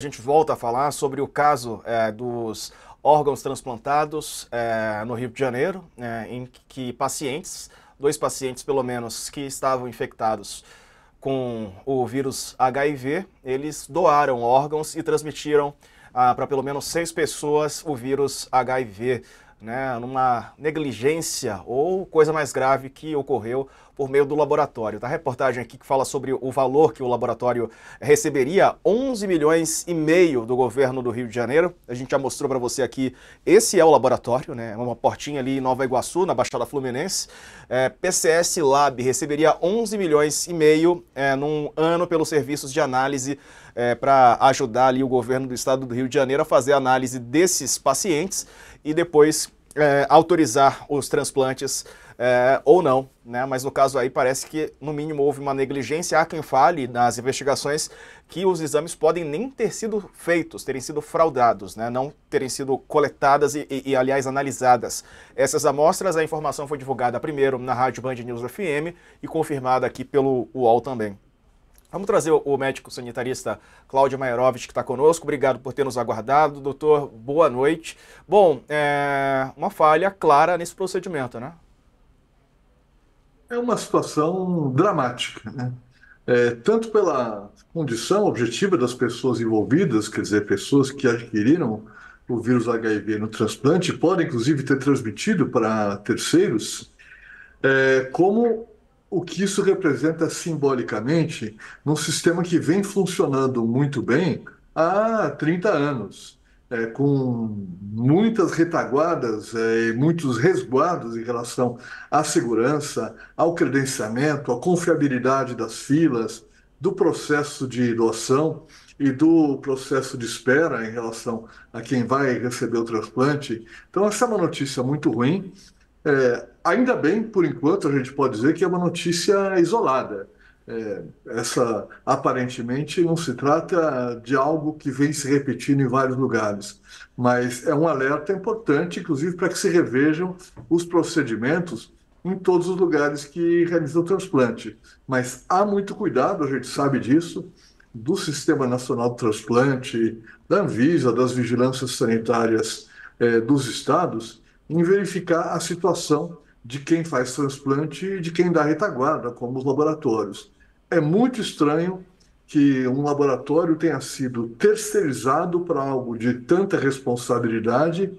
A gente volta a falar sobre o caso é, dos órgãos transplantados é, no Rio de Janeiro, é, em que pacientes, dois pacientes pelo menos, que estavam infectados com o vírus HIV, eles doaram órgãos e transmitiram ah, para pelo menos seis pessoas o vírus HIV né, numa negligência ou coisa mais grave que ocorreu por meio do laboratório. Tá a reportagem aqui que fala sobre o valor que o laboratório receberia, 11 milhões e meio do governo do Rio de Janeiro. A gente já mostrou para você aqui, esse é o laboratório, né, é uma portinha ali em Nova Iguaçu, na Baixada Fluminense. É, PCS Lab receberia 11 milhões e meio é, num ano pelos serviços de análise é, para ajudar ali o governo do estado do Rio de Janeiro a fazer a análise desses pacientes e depois é, autorizar os transplantes é, ou não, né? Mas no caso aí parece que no mínimo houve uma negligência. Há quem fale nas investigações que os exames podem nem ter sido feitos, terem sido fraudados, né? Não terem sido coletadas e, e, e aliás analisadas essas amostras. A informação foi divulgada primeiro na rádio Band News FM e confirmada aqui pelo UOL também. Vamos trazer o médico sanitarista Cláudio Maiorovic, que está conosco. Obrigado por ter nos aguardado. Doutor, boa noite. Bom, é uma falha clara nesse procedimento, né? É uma situação dramática, né? É, tanto pela condição objetiva das pessoas envolvidas, quer dizer, pessoas que adquiriram o vírus HIV no transplante, podem inclusive ter transmitido para terceiros, é, como o que isso representa simbolicamente num sistema que vem funcionando muito bem há 30 anos, é, com muitas retaguardas é, e muitos resguardos em relação à segurança, ao credenciamento, à confiabilidade das filas, do processo de doação e do processo de espera em relação a quem vai receber o transplante. Então, essa é uma notícia muito ruim. É, Ainda bem, por enquanto, a gente pode dizer que é uma notícia isolada. É, essa aparentemente não se trata de algo que vem se repetindo em vários lugares, mas é um alerta importante, inclusive, para que se revejam os procedimentos em todos os lugares que realizam transplante. Mas há muito cuidado, a gente sabe disso, do Sistema Nacional de Transplante, da Anvisa, das vigilâncias sanitárias é, dos estados, em verificar a situação de quem faz transplante e de quem dá retaguarda, como os laboratórios. É muito estranho que um laboratório tenha sido terceirizado para algo de tanta responsabilidade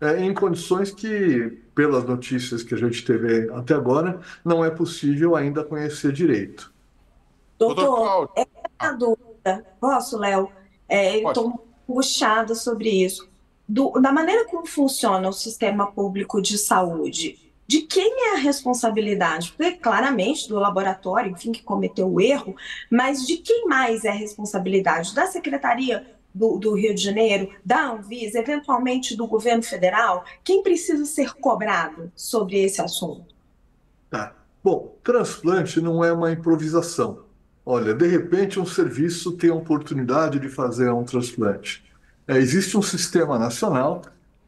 é, em condições que, pelas notícias que a gente teve até agora, não é possível ainda conhecer direito. Doutor, é a ah. dúvida. Posso, Léo? É, eu estou puxada sobre isso. Do, da maneira como funciona o sistema público de saúde, de quem é a responsabilidade? Porque, claramente, do laboratório, enfim, que cometeu o erro, mas de quem mais é a responsabilidade? Da Secretaria do, do, Rio de Janeiro, da Anvisa, eventualmente do governo federal? Quem precisa ser cobrado sobre esse assunto? Tá. Bom, transplante não é uma improvisação. Olha, de repente um serviço tem a oportunidade de fazer um transplante. É, existe um sistema nacional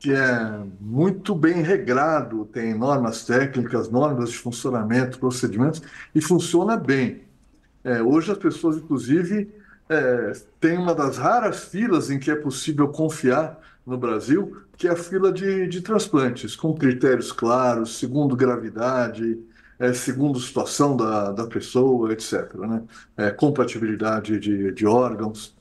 que é muito bem regrado, tem normas técnicas, normas de funcionamento, procedimentos, e funciona bem. É, hoje as pessoas, inclusive, é, têm uma das raras filas em que é possível confiar no Brasil, que é a fila de, de transplantes, com critérios claros, segundo gravidade, é, segundo situação da, da pessoa, etc. Né? É, compatibilidade de, de órgãos.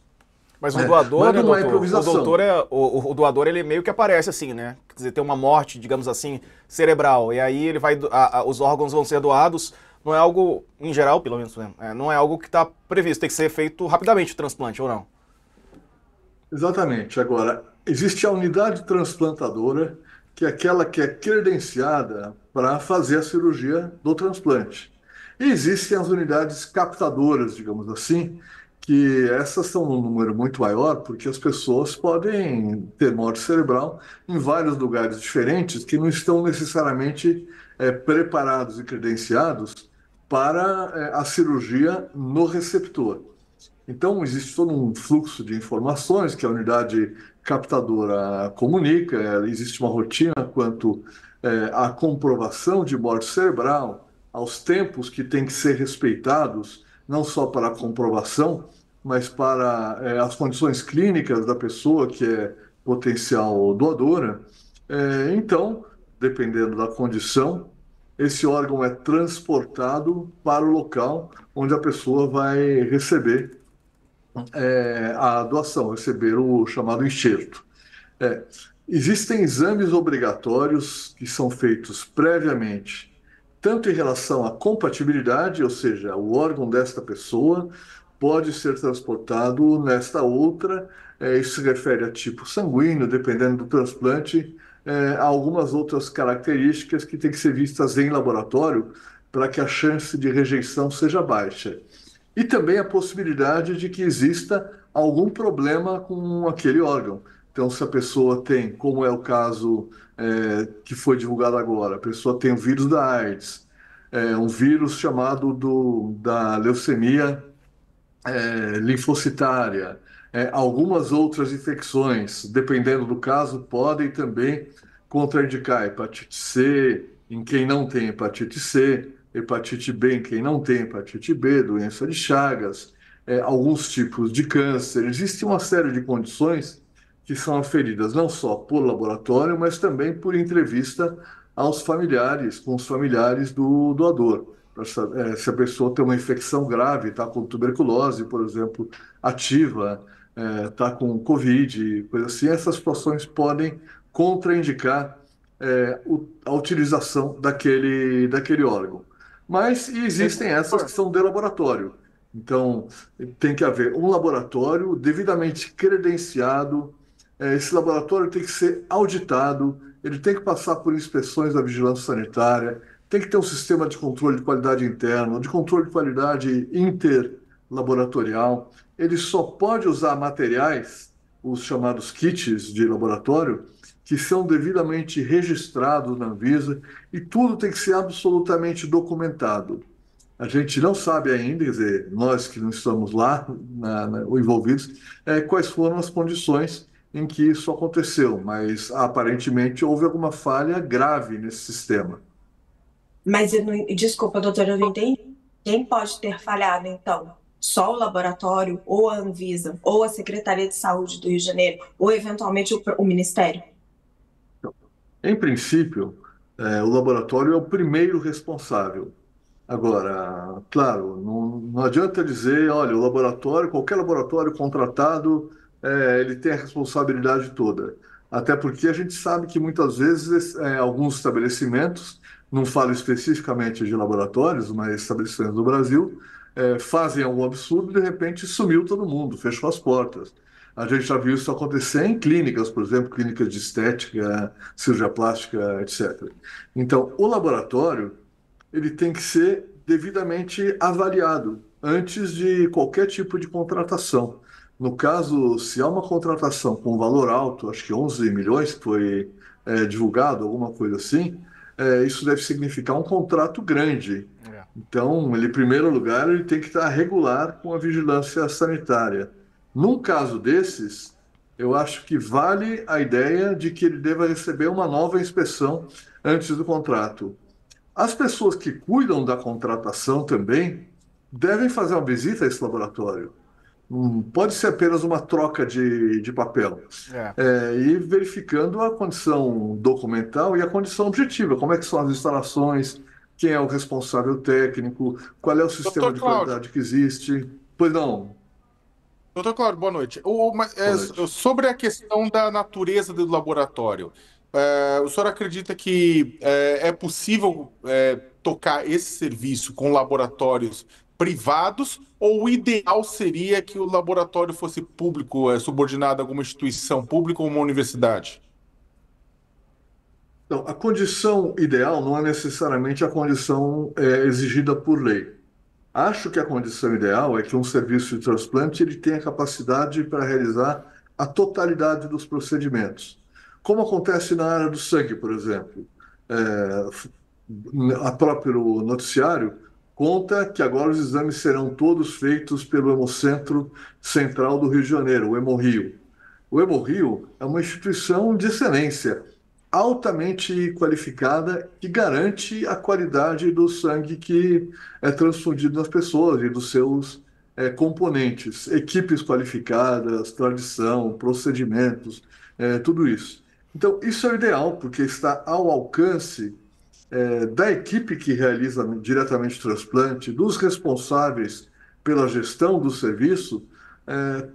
Mas o é. doador, Mas né, doutor, o doutor é, o, o, doador ele meio que aparece assim, né? Quer dizer, tem uma morte, digamos assim, cerebral. E aí ele vai, a, a, os órgãos vão ser doados. Não é algo, em geral, pelo menos, né? é, não é algo que está previsto. Tem que ser feito rapidamente o transplante, ou não? Exatamente. Agora, existe a unidade transplantadora, que é aquela que é credenciada para fazer a cirurgia do transplante. E existem as unidades captadoras, digamos assim, que essas são um número muito maior porque as pessoas podem ter morte cerebral em vários lugares diferentes que não estão necessariamente é, preparados e credenciados para é, a cirurgia no receptor. Então, existe todo um fluxo de informações que a unidade captadora comunica, é, existe uma rotina quanto é, à comprovação de morte cerebral, aos tempos que têm que ser respeitados não só para a comprovação, mas para é, as condições clínicas da pessoa que é potencial doadora. Né? É, então, dependendo da condição, esse órgão é transportado para o local onde a pessoa vai receber é, a doação, receber o chamado enxerto. É, existem exames obrigatórios que são feitos previamente tanto em relação à compatibilidade, ou seja, o órgão desta pessoa pode ser transportado nesta outra, é, isso se refere a tipo sanguíneo, dependendo do transplante, é, há algumas outras características que têm que ser vistas em laboratório para que a chance de rejeição seja baixa. E também a possibilidade de que exista algum problema com aquele órgão. Então, se a pessoa tem, como é o caso é, que foi divulgado agora, a pessoa tem o vírus da AIDS, é, um vírus chamado do, da leucemia é, linfocitária, é, algumas outras infecções, dependendo do caso, podem também contraindicar hepatite C em quem não tem hepatite C, hepatite B em quem não tem hepatite B, doença de Chagas, é, alguns tipos de câncer. Existe uma série de condições que são aferidas não só por laboratório, mas também por entrevista aos familiares, com os familiares do doador. Saber, é, se a pessoa tem uma infecção grave, está com tuberculose, por exemplo, ativa, está é, tá com Covid, coisa assim, essas situações podem contraindicar é, a utilização daquele, daquele órgão. Mas existem essas que são de laboratório. Então, tem que haver um laboratório devidamente credenciado, é, esse laboratório tem que ser auditado, ele tem que passar por inspeções da vigilância sanitária, tem que ter um sistema de controle de qualidade interno, de controle de qualidade interlaboratorial. Ele só pode usar materiais, os chamados kits de laboratório, que são devidamente registrados na Anvisa e tudo tem que ser absolutamente documentado. A gente não sabe ainda, quer dizer, nós que não estamos lá na, na, envolvidos, é, quais foram as condições em que isso aconteceu, mas aparentemente houve alguma falha grave nesse sistema. Mas, não, desculpa, doutor, eu não entendi. Quem pode ter falhado, então? Só o laboratório, ou a Anvisa, ou a Secretaria de Saúde do Rio de Janeiro, ou eventualmente o, o Ministério? Em princípio, é, o laboratório é o primeiro responsável. Agora, claro, não, não adianta dizer, olha, o laboratório, qualquer laboratório contratado é, ele tem a responsabilidade toda. Até porque a gente sabe que muitas vezes é, alguns estabelecimentos, não falo especificamente de laboratórios, mas estabelecimentos do Brasil, é, fazem algum absurdo e de repente sumiu todo mundo, fechou as portas. A gente já viu isso acontecer em clínicas, por exemplo, clínicas de estética, cirurgia plástica, etc. Então, o laboratório ele tem que ser devidamente avaliado antes de qualquer tipo de contratação. No caso, se há uma contratação com valor alto, acho que 11 milhões foi é, divulgado, alguma coisa assim, é, isso deve significar um contrato grande. É. Então, ele, em primeiro lugar, ele tem que estar regular com a vigilância sanitária. Num caso desses, eu acho que vale a ideia de que ele deva receber uma nova inspeção antes do contrato. As pessoas que cuidam da contratação também devem fazer uma visita a esse laboratório Hum, pode ser apenas uma troca de, de papel. É. É, e verificando a condição documental e a condição objetiva, como é que são as instalações, quem é o responsável técnico, qual é o sistema de Cláudio. qualidade que existe. Pois não. Doutor Cláudio, boa noite. O, o, é, boa noite. Sobre a questão da natureza do laboratório, é, o senhor acredita que é, é possível tocar esse serviço com laboratórios privados, ou o ideal seria que o laboratório fosse público, é, subordinado a alguma instituição pública ou uma universidade? Então, a condição ideal não é necessariamente a condição é, exigida por lei. Acho que a condição ideal é que um serviço de transplante ele tenha capacidade para realizar a totalidade dos procedimentos, como acontece na área do sangue, por exemplo. É, a próprio noticiário conta que agora os exames serão todos feitos pelo Hemocentro Central do Rio de Janeiro, o Hemorrio. O Hemorrio é uma instituição de excelência, altamente qualificada, que garante a qualidade do sangue que é transfundido nas pessoas e dos seus é, componentes, equipes qualificadas, tradição, procedimentos, é, tudo isso. Então, isso é o ideal, porque está ao alcance é, da equipe que realiza diretamente o transplante, dos responsáveis pela gestão do serviço, é,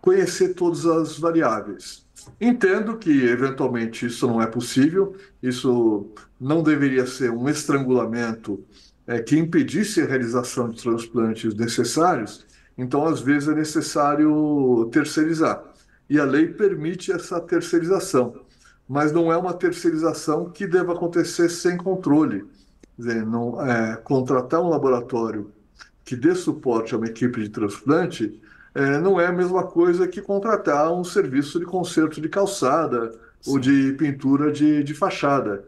conhecer todas as variáveis. Entendo que, eventualmente, isso não é possível, isso não deveria ser um estrangulamento é, que impedisse a realização de transplantes necessários, então, às vezes, é necessário terceirizar. E a lei permite essa terceirização mas não é uma terceirização que deva acontecer sem controle. Dizer, não, é, contratar um laboratório que dê suporte a uma equipe de transplante é, não é a mesma coisa que contratar um serviço de conserto de calçada Sim. ou de pintura de, de fachada.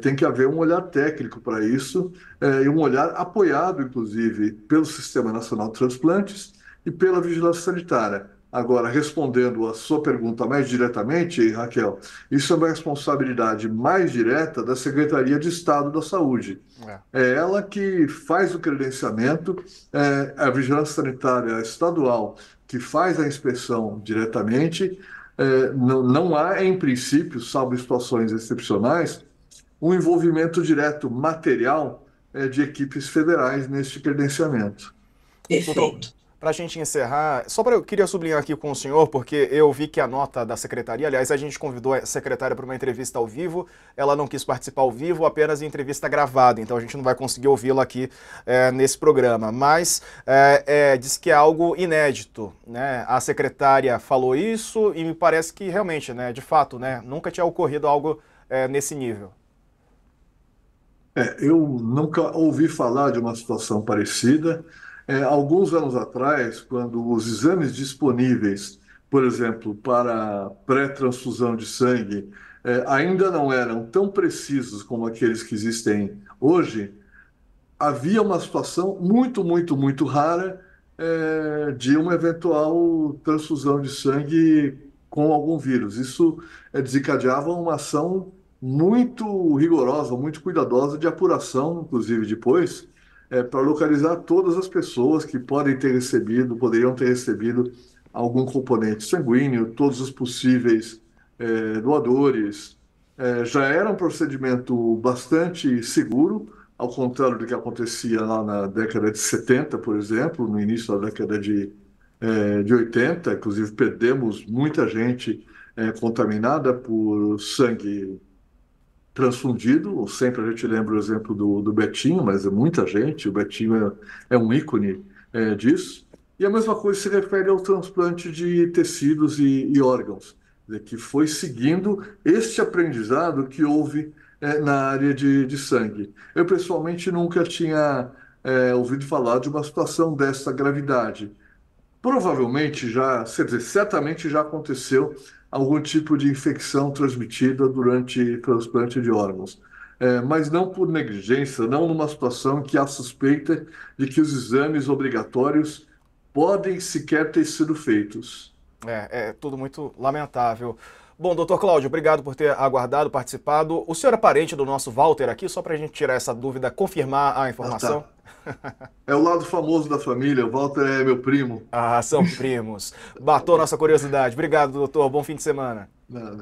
tem que haver um olhar técnico para isso é, e um olhar apoiado, inclusive, pelo Sistema Nacional de Transplantes e pela Vigilância Sanitária. Agora, respondendo a sua pergunta mais diretamente, Raquel, isso é uma responsabilidade mais direta da Secretaria de Estado da Saúde. É, é ela que faz o credenciamento, é a Vigilância Sanitária Estadual que faz a inspeção diretamente. É, não, não há, em princípio, salvo situações excepcionais, um envolvimento direto material é, de equipes federais neste credenciamento. Perfeito. Para a gente encerrar, só para eu queria sublinhar aqui com o senhor, porque eu vi que a nota da secretaria, aliás, a gente convidou a secretária para uma entrevista ao vivo, ela não quis participar ao vivo, apenas em entrevista gravada, então a gente não vai conseguir ouvi-la aqui é, nesse programa. Mas é, é, diz que é algo inédito, né? A secretária falou isso e me parece que realmente, né, de fato, né, nunca tinha ocorrido algo é, nesse nível. É, eu nunca ouvi falar de uma situação parecida. É, alguns anos atrás, quando os exames disponíveis, por exemplo, para pré-transfusão de sangue, é, ainda não eram tão precisos como aqueles que existem hoje, havia uma situação muito, muito, muito rara é, de uma eventual transfusão de sangue com algum vírus. Isso é, desencadeava uma ação muito rigorosa, muito cuidadosa de apuração, inclusive depois, é, para localizar todas as pessoas que podem ter recebido, poderiam ter recebido algum componente sanguíneo, todos os possíveis é, doadores. É, já era um procedimento bastante seguro, ao contrário do que acontecia lá na década de 70, por exemplo, no início da década de, é, de 80, inclusive perdemos muita gente é, contaminada por sangue transfundido. Sempre a gente lembra o exemplo do, do Betinho, mas é muita gente, o Betinho é, é um ícone é, disso. E a mesma coisa se refere ao transplante de tecidos e, e órgãos, né, que foi seguindo este aprendizado que houve é, na área de, de sangue. Eu, pessoalmente, nunca tinha é, ouvido falar de uma situação dessa gravidade. Provavelmente já, quer dizer, certamente já aconteceu algum tipo de infecção transmitida durante transplante de órgãos. É, mas não por negligência, não numa situação que há suspeita de que os exames obrigatórios podem sequer ter sido feitos. É, é tudo muito lamentável. Bom, doutor Cláudio, obrigado por ter aguardado, participado. O senhor é parente do nosso Walter aqui, só para a gente tirar essa dúvida, confirmar a informação. Ah, tá. É o lado famoso da família. O Walter é meu primo. Ah, são primos. Batou nossa curiosidade. Obrigado, doutor. Bom fim de semana. Nada.